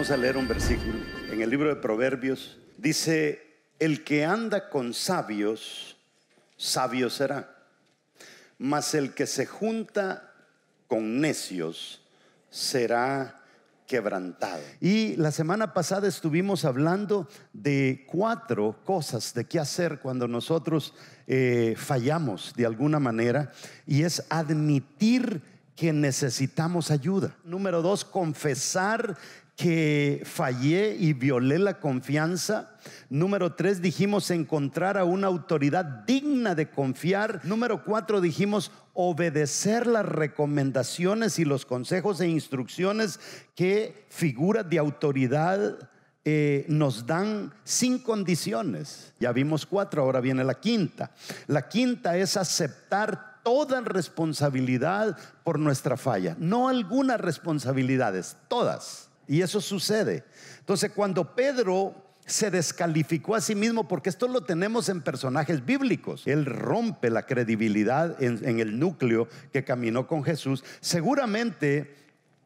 Vamos a leer un versículo. En el libro de Proverbios dice, el que anda con sabios, sabio será. Mas el que se junta con necios, será quebrantado. Y la semana pasada estuvimos hablando de cuatro cosas de qué hacer cuando nosotros eh, fallamos de alguna manera, y es admitir que necesitamos ayuda. Número dos, confesar que fallé y violé la confianza. Número tres, dijimos encontrar a una autoridad digna de confiar. Número cuatro, dijimos obedecer las recomendaciones y los consejos e instrucciones que figuras de autoridad eh, nos dan sin condiciones. Ya vimos cuatro, ahora viene la quinta. La quinta es aceptar toda responsabilidad por nuestra falla. No algunas responsabilidades, todas. Y eso sucede. Entonces, cuando Pedro se descalificó a sí mismo, porque esto lo tenemos en personajes bíblicos. Él rompe la credibilidad en, el núcleo que caminó con Jesús. Seguramente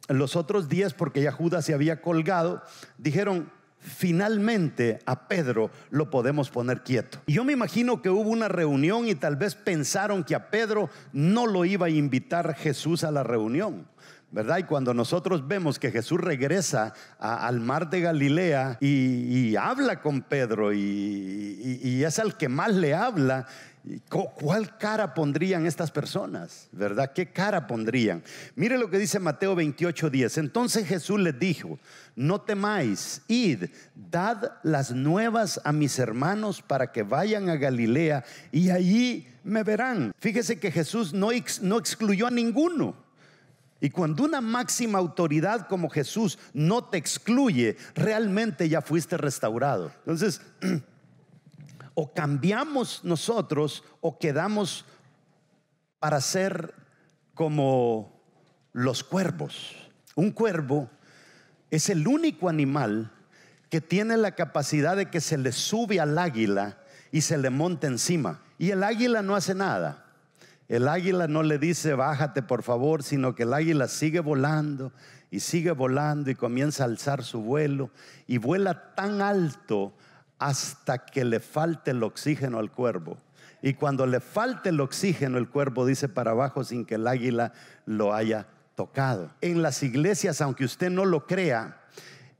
los otros días porque ya Judas se había colgado, dijeron, finalmente a Pedro lo podemos poner quieto. Y yo me imagino que hubo una reunión y tal vez pensaron que a Pedro no lo iba a invitar Jesús a la reunión. ¿verdad? Y cuando nosotros vemos que Jesús regresa al mar de Galilea y, habla con Pedro y, es el que más le habla, ¿cuál cara pondrían estas personas? ¿Verdad? ¿Qué cara pondrían? Mire lo que dice Mateo 28, 10. Entonces Jesús les dijo, no temáis, id, dad las nuevas a mis hermanos para que vayan a Galilea y allí me verán. Fíjese que Jesús no excluyó a ninguno. Y cuando una máxima autoridad como Jesús no te excluye, realmente ya fuiste restaurado. Entonces, o cambiamos nosotros o quedamos para ser como los cuervos. Un cuervo es el único animal que tiene la capacidad de que se le sube al águila y se le monte encima. Y el águila no hace nada. El águila no le dice, bájate por favor, sino que el águila sigue volando y sigue volando y comienza a alzar su vuelo y vuela tan alto hasta que le falte el oxígeno al cuervo. Y cuando le falte el oxígeno, el cuervo dice para abajo sin que el águila lo haya tocado. En las iglesias, aunque usted no lo crea,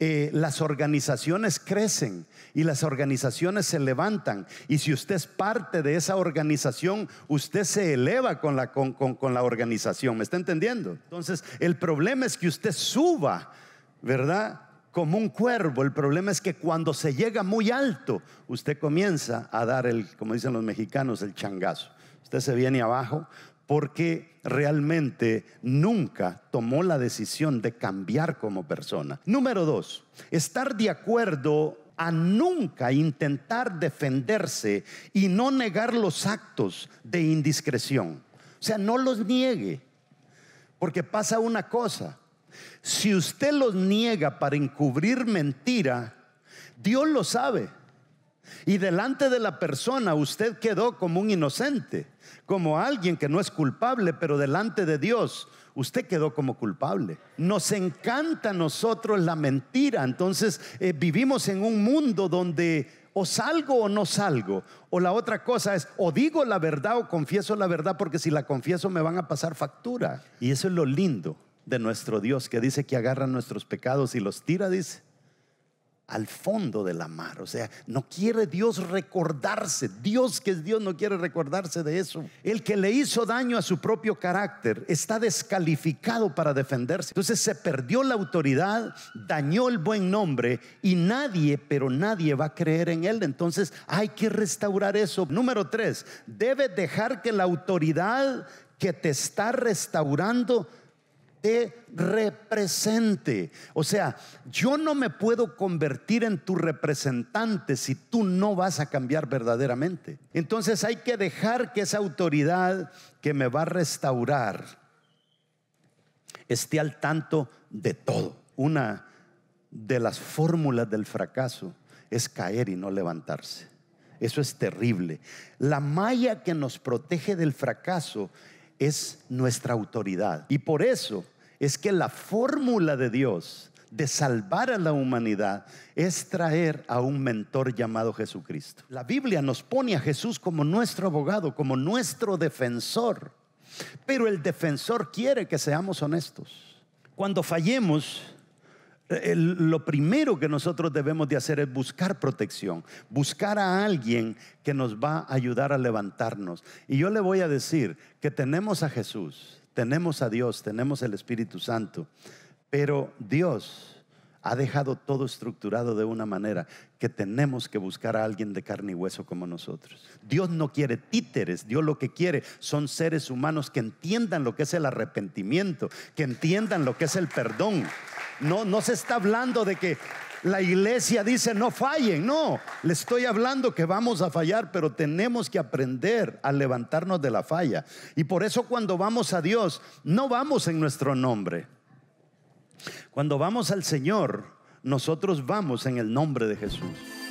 eh, las organizaciones crecen y las organizaciones se levantan. Y si usted es parte de esa organización, usted se eleva con la, con, con la organización. ¿Me está entendiendo? Entonces, el problema es que usted suba, ¿verdad? Como un cuervo. El problema es que cuando se llega muy alto, usted comienza a dar el, como dicen los mexicanos, el changazo. Usted se viene abajo porque realmente nunca tomó la decisión de cambiar como persona. Número dos, estar de acuerdo a nunca intentar defenderse y no negar los actos de indiscreción. O sea, no los niegue, porque pasa una cosa. Si usted los niega para encubrir mentira, Dios lo sabe. Y delante de la persona usted quedó como un inocente, como alguien que no es culpable, pero delante de Dios usted quedó como culpable. Nos encanta a nosotros la mentira, entonces eh, vivimos en un mundo donde o salgo o no salgo, o la otra cosa es o digo la verdad o confieso la verdad, porque si la confieso me van a pasar factura. Y eso es lo lindo de nuestro Dios, que dice que agarra nuestros pecados y los tira, dice al fondo de la mar. O sea, no quiere Dios recordarse. Dios que es Dios no quiere recordarse de eso. El que le hizo daño a su propio carácter está descalificado para defenderse. Entonces se perdió la autoridad, dañó el buen nombre y nadie, pero nadie va a creer en él. Entonces hay que restaurar eso. Número tres, debe dejar que la autoridad que te está restaurando te represente. O sea, yo no me puedo convertir en tu representante si tú no vas a cambiar verdaderamente. Entonces hay que dejar que esa autoridad que me va a restaurar esté al tanto de todo. Una de las fórmulas del fracaso es caer y no levantarse. Eso es terrible. La malla que nos protege del fracaso es nuestra autoridad. Y por eso es que la fórmula de Dios de salvar a la humanidad es traer a un mentor llamado Jesucristo. La Biblia nos pone a Jesús como nuestro abogado, como nuestro defensor, pero el defensor quiere que seamos honestos. Cuando fallemos, lo primero que nosotros debemos de hacer es buscar protección, buscar a alguien que nos va a ayudar a levantarnos. Y yo le voy a decir que tenemos a Jesús, tenemos a Dios, tenemos el Espíritu Santo, pero Dios ha dejado todo estructurado de una manera que tenemos que buscar a alguien de carne y hueso como nosotros. Dios no quiere títeres, Dios lo que quiere son seres humanos que entiendan lo que es el arrepentimiento, que entiendan lo que es el perdón. No, no se está hablando de que la iglesia dice no fallen, no, le estoy hablando que vamos a fallar, pero tenemos que aprender a levantarnos de la falla. Y por eso cuando vamos a Dios, no vamos en nuestro nombre. Cuando vamos al Señor, nosotros vamos en el nombre de Jesús.